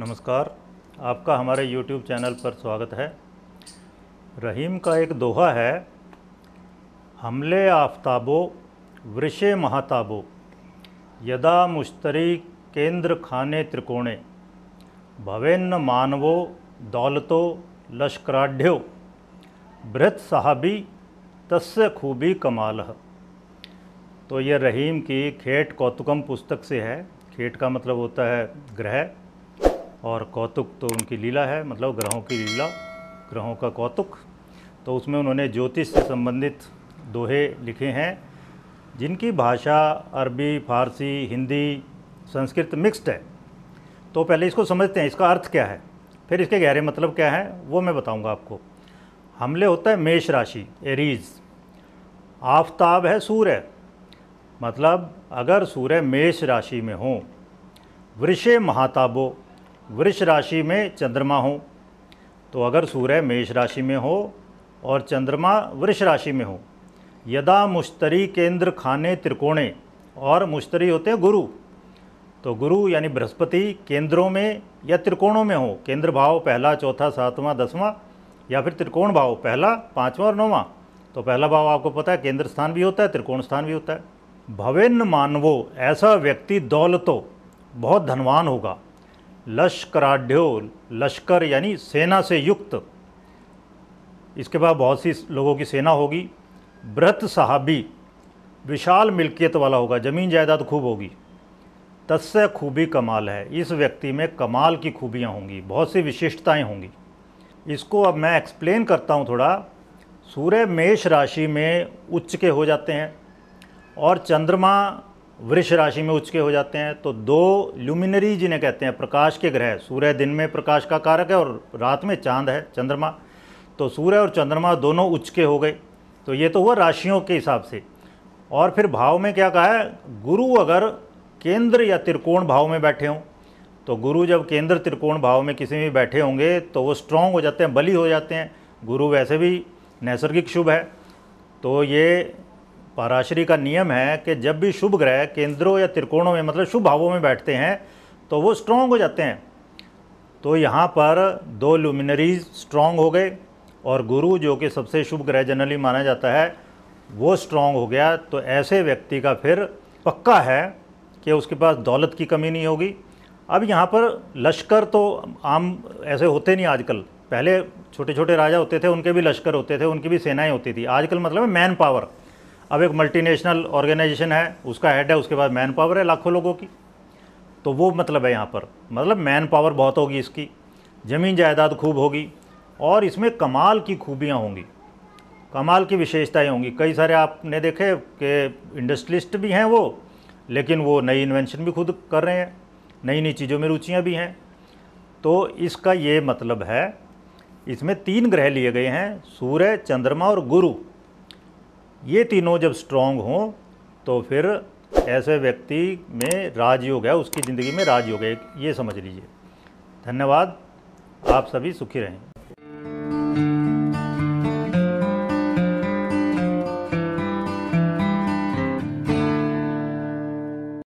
नमस्कार आपका हमारे YouTube चैनल पर स्वागत है रहीम का एक दोहा है हमले आफ्ताबो वृषे महाताबो यदा मुश्तरी केंद्र खाने त्रिकोणे भवेन्न मानवो दौलतो लश्कराढ़्यो बृहत साहबी तस्य खूबी कमाल तो ये रहीम की खेट कौतुकम पुस्तक से है खेट का मतलब होता है ग्रह और कौतुक तो उनकी लीला है मतलब ग्रहों की लीला ग्रहों का कौतुक तो उसमें उन्होंने ज्योतिष से संबंधित दोहे लिखे हैं जिनकी भाषा अरबी फारसी हिंदी संस्कृत मिक्स्ड है तो पहले इसको समझते हैं इसका अर्थ क्या है फिर इसके गहरे मतलब क्या है वो मैं बताऊंगा आपको हमले होता है मेष राशि एरीज आफताब है सूर्य मतलब अगर सूर्य मेष राशि में हो वृषे महाताबो वृष राशि में चंद्रमा हो तो अगर सूर्य मेष राशि में हो और चंद्रमा वृष राशि में हो यदा मुश्तरी केंद्र खाने त्रिकोणे और मुश्तरी होते हैं गुरु तो गुरु यानी बृहस्पति केंद्रों में या त्रिकोणों में हो केंद्र भाव पहला चौथा सातवां दसवां या फिर त्रिकोण भाव पहला पाँचवा और नौवां तो पहला भाव आपको पता है केंद्र स्थान भी होता है त्रिकोण स्थान भी होता है भविन्न मानवो ऐसा व्यक्ति दौलतो बहुत धनवान होगा लश्कराढ़ो लश्कर यानी सेना से युक्त इसके बाद बहुत सी लोगों की सेना होगी व्रत साहबी विशाल मिल्कियत वाला होगा ज़मीन जायदाद खूब होगी तस्य खूबी कमाल है इस व्यक्ति में कमाल की खूबियाँ होंगी बहुत सी विशिष्टताएँ होंगी इसको अब मैं एक्सप्लेन करता हूँ थोड़ा सूर्य मेष राशि में उच्च के हो जाते हैं और चंद्रमा वृक्ष राशि में उचके हो जाते हैं तो दो ल्यूमिनरी जिन्हें कहते हैं प्रकाश के ग्रह सूर्य दिन में प्रकाश का कारक है और रात में चांद है चंद्रमा तो सूर्य और चंद्रमा दोनों उचके हो गए तो ये तो हुआ राशियों के हिसाब से और फिर भाव में क्या कहा है गुरु अगर केंद्र या त्रिकोण भाव में बैठे हों तो गुरु जब केंद्र त्रिकोण भाव में किसी में बैठे होंगे तो वो स्ट्रांग हो जाते हैं बली हो जाते हैं गुरु वैसे भी नैसर्गिक शुभ है तो ये पाराशरी का नियम है कि जब भी शुभ ग्रह केंद्रों या त्रिकोणों में मतलब शुभ भावों में बैठते हैं तो वो स्ट्रॉन्ग हो जाते हैं तो यहाँ पर दो लुमिनरीज स्ट्रॉन्ग हो गए और गुरु जो कि सबसे शुभ ग्रह जनरली माना जाता है वो स्ट्रांग हो गया तो ऐसे व्यक्ति का फिर पक्का है कि उसके पास दौलत की कमी नहीं होगी अब यहाँ पर लश्कर तो आम ऐसे होते नहीं आजकल पहले छोटे छोटे राजा होते थे उनके भी लश्कर होते थे उनकी भी सेनाएं होती थी आजकल मतलब है मैन पावर अब एक मल्टीनेशनल ऑर्गेनाइजेशन है उसका हेड है उसके बाद मैन पावर है लाखों लोगों की तो वो मतलब है यहाँ पर मतलब मैन पावर बहुत होगी इसकी ज़मीन जायदाद खूब होगी और इसमें कमाल की खूबियाँ होंगी कमाल की विशेषताएं होंगी कई सारे आपने देखे कि इंडस्ट्रिस्ट भी हैं वो लेकिन वो नई इन्वेंशन भी खुद कर रहे हैं नई नई चीज़ों में रुचियाँ भी हैं तो इसका ये मतलब है इसमें तीन ग्रह लिए गए हैं सूर्य चंद्रमा और गुरु ये तीनों जब स्ट्रांग हों तो फिर ऐसे व्यक्ति में राजयोग है उसकी ज़िंदगी में राजयोग है ये समझ लीजिए धन्यवाद आप सभी सुखी रहें